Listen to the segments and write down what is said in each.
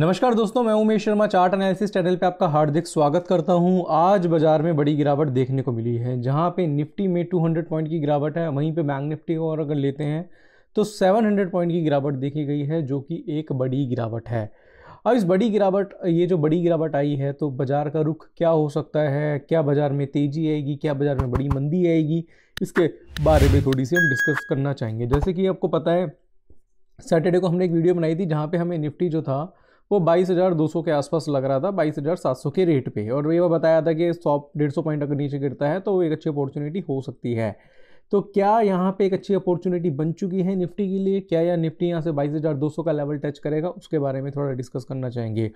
नमस्कार दोस्तों मैं Umesh Sharma chart analysis channel पे आपका हार्दिक स्वागत करता हूं आज बाजार में बड़ी गिरावट देखने को मिली है जहां पे निफ्टी में 200 पॉइंट की गिरावट है वहीं पे बैंक निफ्टी और अगर लेते हैं तो 700 पॉइंट की गिरावट देखी गई है जो कि एक बड़ी गिरावट है अब इस बड़ी गिरावट ये जो बड़ी गिरावट आई है तो बाजार का रुख क्या हो सकता है क्या बाज़ार में तेज़ी आएगी क्या बाज़ार में बड़ी मंदी आएगी इसके बारे में थोड़ी सी हम डिस्कस करना चाहेंगे जैसे कि आपको पता है सैटरडे को हमने एक वीडियो बनाई थी जहाँ पे हमें निफ्टी जो था वो बाईस हज़ार दो सौ के आसपास लग रहा था बाईस हज़ार सात सौ के रेट पे और ये बताया था कि सौ डेढ़ सौ पॉइंट अगर नीचे गिरता है तो एक अच्छी अपॉर्चुनिटी हो सकती है तो क्या यहाँ पे एक अच्छी अपॉर्चुनिटी बन चुकी है निफ्टी के लिए क्या या निफ्टी यहाँ से 22,200 का लेवल टच करेगा उसके बारे में थोड़ा डिस्कस करना चाहेंगे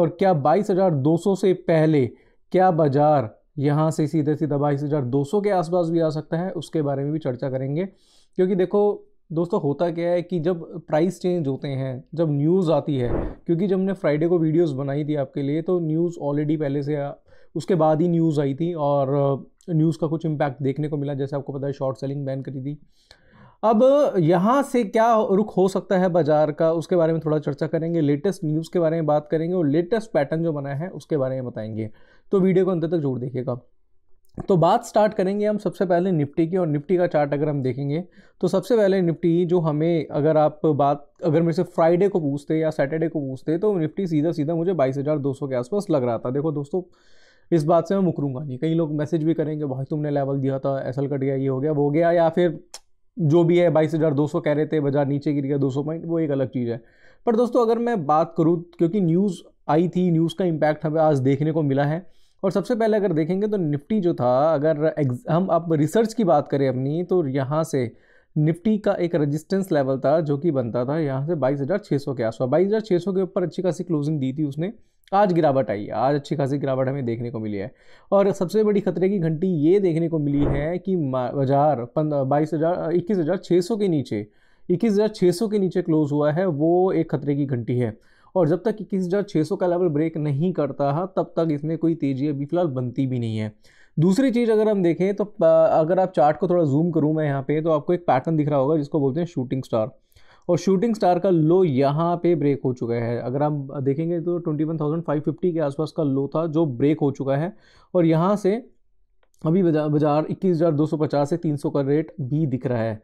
और क्या 22,200 से पहले क्या बाज़ार यहाँ से सीधे सीधा 22,200 के आसपास भी आ सकता है उसके बारे में भी चर्चा करेंगे क्योंकि देखो दोस्तों होता क्या है कि जब प्राइस चेंज होते हैं जब न्यूज़ आती है क्योंकि जब हमने फ्राइडे को वीडियोस बनाई थी आपके लिए तो न्यूज़ ऑलरेडी पहले से उसके बाद ही न्यूज़ आई थी और न्यूज़ uh, का कुछ इम्पैक्ट देखने को मिला जैसे आपको पता है शॉर्ट सेलिंग बैन करी थी अब यहाँ से क्या रुख हो सकता है बाज़ार का उसके बारे में थोड़ा चर्चा करेंगे लेटेस्ट न्यूज़ के बारे में बात करेंगे और लेटेस्ट पैटर्न जो बना है उसके बारे में बताएंगे तो वीडियो को अंत तक जोड़ देखिएगा तो बात स्टार्ट करेंगे हम सबसे पहले निफ्टी की और निफ्टी का चार्ट अगर हम देखेंगे तो सबसे पहले निफ्टी जो हमें अगर आप बात अगर मेरे से फ्राइडे को पूछते या सैटरडे को पूछते तो निफ्टी सीधा सीधा मुझे 22,200 के आसपास लग रहा था देखो दोस्तों इस बात से मैं मुकरूंगा नहीं कई लोग मैसेज भी करेंगे भाई तुमने लेवल दिया था एसल कट गया ये हो गया वो गया या फिर जो भी है बाईस हज़ार दो सौ कह रहे थे बाजार नीचे गिर गया दो सौ पॉइंट वो एक अलग चीज़ है पर दोस्तों अगर मैं बात करूँ क्योंकि न्यूज़ आई थी न्यूज़ का इम्पैक्ट हमें आज देखने को मिला है और सबसे पहले अगर देखेंगे तो निफ्टी जो था अगर हम आप रिसर्च की बात करें अपनी तो यहाँ से निफ्टी का एक रेजिस्टेंस लेवल था जो कि बनता था यहाँ से 22,600 के आसपास 22,600 के ऊपर अच्छी खासी क्लोजिंग दी थी उसने आज गिरावट आई है आज अच्छी खासी गिरावट हमें देखने को मिली है और सबसे बड़ी खतरे की घंटी ये देखने को मिली है कि बाजार बाईस हज़ार इक्कीस हज़ार छः सौ के नीचे इक्कीस हज़ार छः सौ के नीचे क्लोज़ हुआ है वो एक खतरे की घंटी है और जब तक इक्कीस हज़ार छः सौ का लेवल ब्रेक नहीं करता है तब तक इसमें कोई तेज़ी अभी फ़िलहाल बनती भी नहीं है दूसरी चीज़ अगर हम देखें तो अगर आप चार्ट को थोड़ा जूम करूँ मैं यहाँ पे तो आपको एक पैटर्न दिख रहा होगा जिसको बोलते हैं शूटिंग स्टार और शूटिंग स्टार का लो यहाँ पे ब्रेक हो चुका है अगर आप देखेंगे तो 21,550 के आसपास का लो था जो ब्रेक हो चुका है और यहाँ से अभी बाज़ार इक्कीस हज़ार दो सौ पचास से तीन सौ का रेट भी दिख रहा है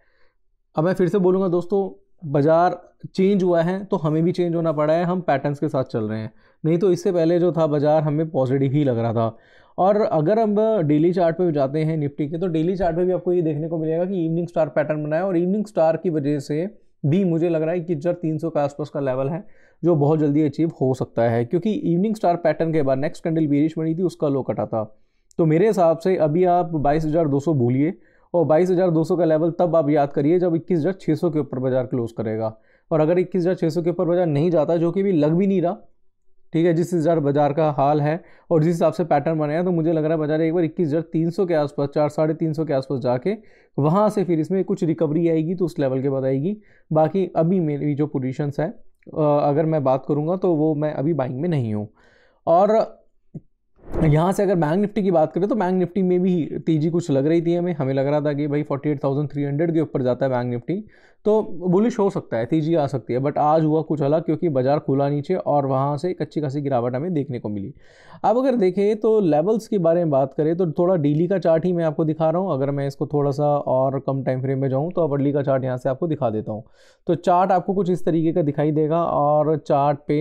अब मैं फिर से बोलूँगा दोस्तों बाज़ार चेंज हुआ है तो हमें भी चेंज होना पड़ा है हम पैटर्न्स के साथ चल रहे हैं नहीं तो इससे पहले जो था बाज़ार हमें पॉजिटिव ही लग रहा था और अगर हम डेली चार्ट पे जाते हैं निफ्टी के तो डेली चार्ट पे भी आपको ये देखने को मिलेगा कि इवनिंग स्टार पैटर्न बनाया और इवनिंग स्टार की वजह से भी मुझे लग रहा है कि जर तीन के आसपास का लेवल है जो बहुत जल्दी अचीव हो सकता है क्योंकि इवनिंग स्टार पैटर्न के बाद नेक्स्ट कैंडल बीरिश बनी थी उसका लो कटा था तो मेरे हिसाब से अभी आप बाईस भूलिए और सौ का लेवल तब आप याद करिए जब सौ के ऊपर बाजार क्लोज करेगा और अगर सौ के ऊपर बाजार नहीं जाता जो कि भी लग भी नहीं रहा ठीक है जिस हज़ार बाजार का हाल है और जिस हिसाब से पैटर्न बने हैं तो मुझे लग रहा है बाजार एक बार इक्कीस हज़ार तीन सौ के आसपास चार साढ़े तीन सौ के आसपास जाके वहाँ से फिर इसमें कुछ रिकवरी आएगी तो उस लेवल के बाद आएगी बाकी अभी मेरी जो पोजिशंस है अगर मैं बात करूँगा तो वो मैं अभी बाइंग में नहीं हूँ और यहाँ से अगर बैंक निफ्टी की बात करें तो बैंक निफ्टी में भी तेज़ी कुछ लग रही थी हमें हमें लग रहा था कि भाई 48,300 के ऊपर जाता है बैंक निफ्टी तो बुलिश हो सकता है तेज़ी आ सकती है बट आज हुआ कुछ अलग क्योंकि बाज़ार खुला नीचे और वहाँ से एक अच्छी खासी गिरावट हमें देखने को मिली अब अगर देखें तो लेवल्स के बारे में बात करें तो थोड़ा डेली का चार्ट ही मैं आपको दिखा रहा हूँ अगर मैं इसको थोड़ा सा और कम टाइम फ्रेम में जाऊँ तो अब अर्ली का चार्ट यहाँ से आपको दिखा देता हूँ तो चार्ट आपको कुछ इस तरीके का दिखाई देगा और चार्ट पे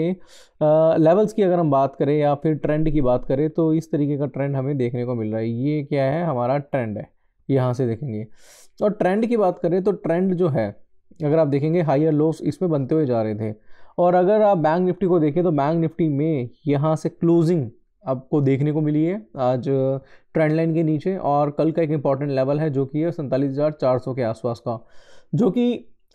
लेवल्स की अगर हम बात करें या फिर ट्रेंड की बात करें तो तो इस तरीके का ट्रेंड हमें देखने को मिल रहा है ये क्या है हमारा ट्रेंड है यहाँ से देखेंगे और तो ट्रेंड की बात करें तो ट्रेंड जो है अगर आप देखेंगे हाइयर लोस इसमें बनते हुए जा रहे थे और अगर आप बैंक निफ्टी को देखें तो बैंक निफ्टी में यहाँ से क्लोजिंग आपको देखने को मिली है आज ट्रेंड लाइन के नीचे और कल का एक इम्पॉर्टेंट लेवल है जो कि है सैंतालीस हज़ार चार सौ के आसपास का जो कि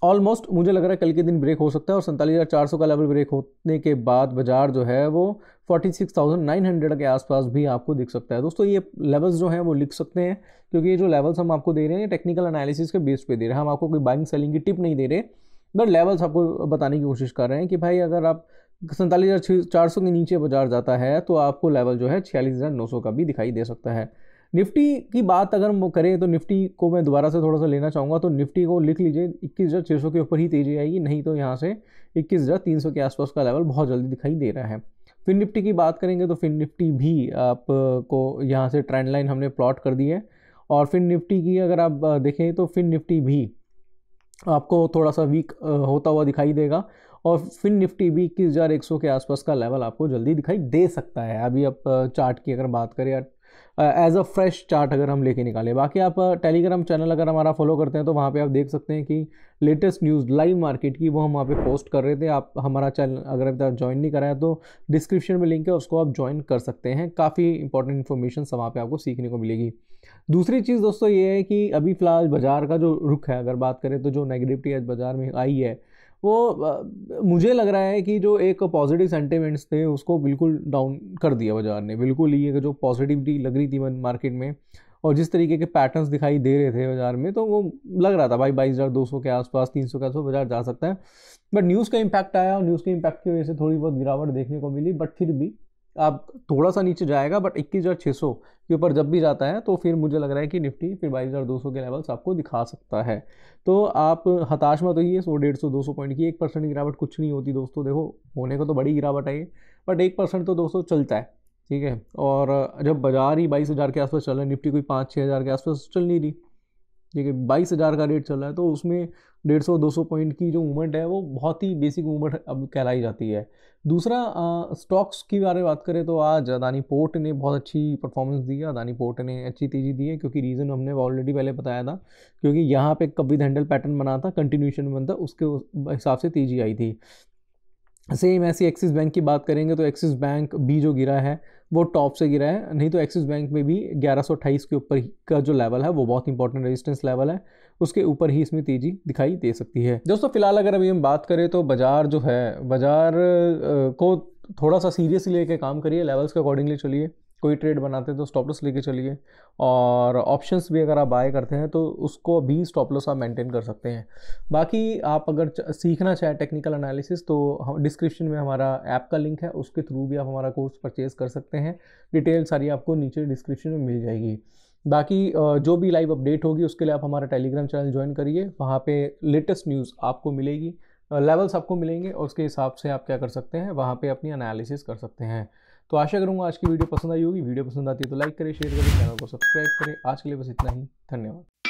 ऑलमोस्ट मुझे लग रहा है कल के दिन ब्रेक हो सकता है और सैंतालीस हज़ार चार सौ का लेवल ब्रेक होने के बाद बाजार जो है वो forty six thousand nine hundred के आसपास भी आपको दिख सकता है दोस्तों ये लेवल्स जो हैं वो लिख सकते हैं क्योंकि ये जो लेवल्स हम आपको दे रहे हैं ये टेक्निकल एनालिसिस के बेस पे दे रहे हैं हम आपको कोई बाइंग सेलिंग की टिप नहीं दे रहे बट लेवल्स आपको बताने की कोशिश कर रहे हैं कि भाई अगर आप सैंतालीस हज़ार चार सौ के नीचे बाजार जाता है तो आपको लेवल जो है छियालीस हज़ार नौ सौ का भी दिखाई दे सकता है निफ्टी की बात अगर हम करें तो निफ्टी को मैं दोबारा से थोड़ा सा लेना चाहूँगा तो निफ्टी को लिख लीजिए इक्कीस हज़ार छः सौ के ऊपर ही तेज़ी आएगी नहीं तो यहाँ से इक्कीस हज़ार तीन सौ के आसपास का लेवल बहुत जल्दी दिखाई दे रहा है फिन निफ्टी की बात करेंगे तो फिन निफ्टी भी आपको यहाँ से ट्रेंड लाइन हमने प्लॉट कर दी है और फिन निफ्टी की अगर आप देखें तो फिन निफ्टी भी आपको थोड़ा सा वीक होता हुआ दिखाई देगा और फिन निफ्टी भी इक्कीस हज़ार एक सौ के आसपास का लेवल आपको जल्दी दिखाई दे सकता है अभी आप चार्ट की अगर बात करें या एज अ फ्रेश चार्ट अगर हम लेके निकालें बाकी आप टेलीग्राम uh, चैनल अगर हमारा फॉलो करते हैं तो वहाँ पे आप देख सकते हैं कि लेटेस्ट न्यूज़ लाइव मार्केट की वो हम वहाँ पे पोस्ट कर रहे थे आप हमारा चैनल अगर अभी तक ज्वाइन नहीं कराया तो डिस्क्रिप्शन में लिंक है उसको आप ज्वाइन कर सकते हैं काफ़ी इंपॉर्टेंट इन्फॉर्मेशन वहाँ पर आपको सीखने को मिलेगी दूसरी चीज़ दोस्तों ये है कि अभी फ़िलहाल बाज़ार का जो रुख है अगर बात करें तो जो नेगेटिविटी आज बाज़ार में आई है वो मुझे लग रहा है कि जो एक पॉजिटिव सेंटिमेंट्स थे उसको बिल्कुल डाउन कर दिया बाजार ने बिल्कुल ये जो पॉजिटिविटी लग रही थी मार्केट में और जिस तरीके के पैटर्न्स दिखाई दे रहे थे बाजार में तो वो लग रहा था भाई बाईस हज़ार दो सौ के आसपास तीन सौ के आसपास बाजार जा सकता है बट न्यूज़ का इम्पैक्ट आया और न्यूज़ के इम्पैक्ट की वजह से थोड़ी बहुत गिरावट देखने को मिली बट फिर भी आप थोड़ा सा नीचे जाएगा बट इक्कीस हज़ार छः सौ के ऊपर जब भी जाता है तो फिर मुझे लग रहा है कि निफ्टी फिर बाईस हज़ार दो सौ के लेवल्स आपको दिखा सकता है तो आप हताश मत होइए सौ डेढ़ सौ दो सौ पॉइंट की एक परसेंट गिरावट कुछ नहीं होती दोस्तों देखो होने को तो बड़ी गिरावट आई बट एक परसेंट तो दो सौ चलता है ठीक है और जब बाजार ही बाईस हज़ार के आसपास चल रहा है निफ्टी कोई पाँच छः हज़ार के आसपास चल नहीं रही ठीक है बाईस हज़ार का रेट चल रहा है तो उसमें डेढ़ सौ दो सौ पॉइंट की जो मूवमेंट है वो बहुत ही बेसिक मूवमेंट अब कहलाई जाती है दूसरा स्टॉक्स की बारे में बात करें तो आज अदानी पोर्ट ने बहुत अच्छी परफॉर्मेंस दी है अदानी पोर्ट ने अच्छी तेज़ी दी है क्योंकि रीज़न हमने ऑलरेडी पहले बताया था क्योंकि यहाँ पे कब विद हैंडल पैटर्न बना था कंटिन्यूशन बनता उसके हिसाब से तेज़ी आई थी सेम ऐसी एक्सिस बैंक की बात करेंगे तो एक्सिस बैंक भी जो गिरा है वो टॉप से गिरा है नहीं तो एक्सिस बैंक में भी ग्यारह के ऊपर का जो लेवल है वो बहुत इंपॉर्टेंट रेजिस्टेंस लेवल है उसके ऊपर ही इसमें तेज़ी दिखाई दे सकती है दोस्तों फिलहाल अगर अभी हम बात करें तो बाज़ार जो है बाज़ार को थोड़ा सा सीरियसली लेके काम करिए लेवल्स के अकॉर्डिंगली चलिए कोई ट्रेड बनाते हैं तो स्टॉप लॉस लेके चलिए और ऑप्शंस भी अगर आप बाय करते हैं तो उसको भी स्टॉप लॉस आप मेंटेन कर सकते हैं बाकी आप अगर सीखना चाहें टेक्निकल एनालिसिस तो हम डिस्क्रिप्शन में हमारा ऐप का लिंक है उसके थ्रू भी आप हमारा कोर्स परचेज़ कर सकते हैं डिटेल सारी आपको नीचे डिस्क्रिप्शन में मिल जाएगी बाकी जो भी लाइव अपडेट होगी उसके लिए आप हमारा टेलीग्राम चैनल ज्वाइन करिए वहाँ पे लेटेस्ट न्यूज़ आपको मिलेगी लेवल्स आपको मिलेंगे और उसके हिसाब से आप क्या कर सकते हैं वहाँ पे अपनी एनालिसिस कर सकते हैं तो आशा करूंगा आज की वीडियो पसंद आई होगी वीडियो पसंद आती है तो लाइक करें शेयर करें चैनल को सब्सक्राइब करें आज के लिए बस इतना ही धन्यवाद